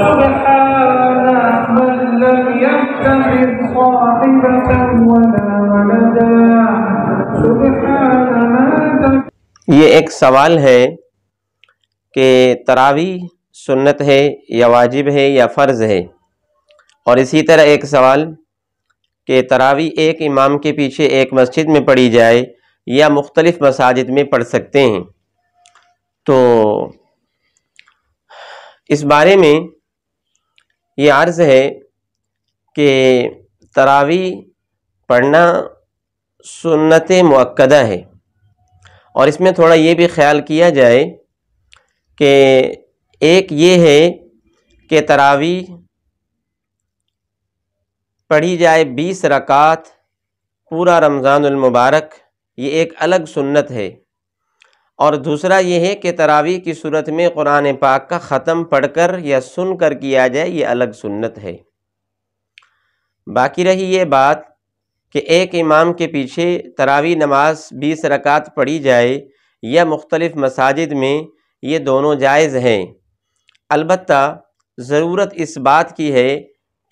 سبحان من لم يتخذ صاحبة ولا ولدا سبحان ये एक सवाल है कि तरावी सुन्नत है या वाजिब है या फ़र्ज़ है और इसी तरह एक सवाल कि तरावी एक इमाम के पीछे एक मस्जिद में पढ़ी जाए या मुख्तलिफ मसाजिद में पढ़ सकते हैं तो इस बारे में ये अर्ज़ है कि तरावी पढ़ना सुन्नत मक्दा है और इसमें थोड़ा ये भी ख्याल किया जाए कि एक ये है कि तरावी पढ़ी जाए बीस रकात पूरा रमज़ान मुबारक ये एक अलग सुन्नत है और दूसरा ये है कि तरावी की सूरत में कुरान पाक का ख़त्म पढ़कर या सुन कर किया जाए ये अलग सुन्नत है बाकी रही ये बात कि एक इमाम के पीछे तरावी नमाज बीस रकात पढ़ी जाए या मुख्तलिफ़ मसाजिद में ये दोनों जायज़ हैं अलबत् ज़रूरत इस बात की है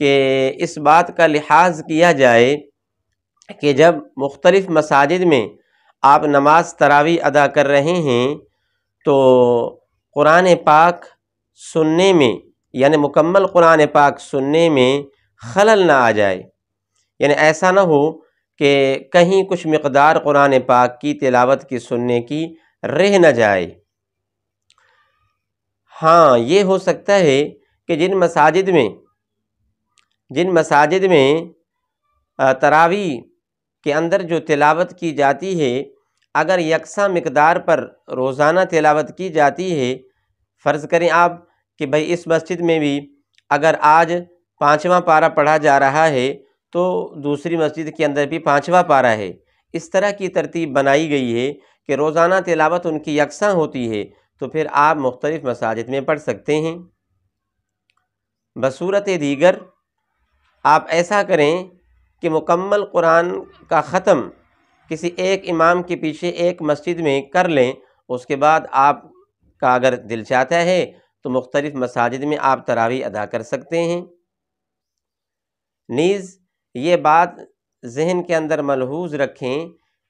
कि इस बात का लिहाज किया जाए कि जब मुख्तलिफ़ मसाजिद में आप नमाज तरावी अदा कर रहे हैं तो कुरान पाक सुनने में यानि मुकम्मल कुरान पाक सुनने में खलल ना आ जाए यानि ऐसा ना हो कि कहीं कुछ मकदार कुरान पाक की तिलावत की सुनने की रह न जाए हाँ ये हो सकता है कि जिन मसाजिद में जिन मसाजिद में तरावी के अंदर जो तिलावत की जाती है अगर यकसा मकदार पर रोज़ाना तिलावत की जाती है फ़र्ज़ करें आप कि भाई इस मस्जिद में भी अगर आज पाँचवा पारा पढ़ा जा रहा है तो दूसरी मस्जिद के अंदर भी पाँचवा पारा है इस तरह की तरतीब बनाई गई है कि रोज़ाना तिलावत उनकी यकसा होती है तो फिर आप मुख्तलिफ़ मसाजिद में पढ़ सकते हैं बसूरत दीगर आप ऐसा करें कि मुकम्मल कुरान का ख़त्म किसी एक इमाम के पीछे एक मस्जिद में कर लें उसके बाद आप का अगर दिल चाहता है तो मुख्तलिफ़ मसाजिद में आप तरावी अदा कर सकते हैं नीज़ ये बात जहन के अंदर मलहूज रखें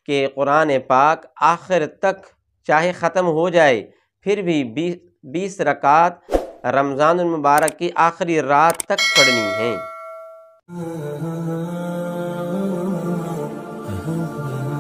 कि कुरान पाक आखिर तक चाहे ख़त्म हो जाए फिर भी बीस बीस रकात रमज़ान मुबारक की आखिरी रात तक पढ़नी है Uh-huh.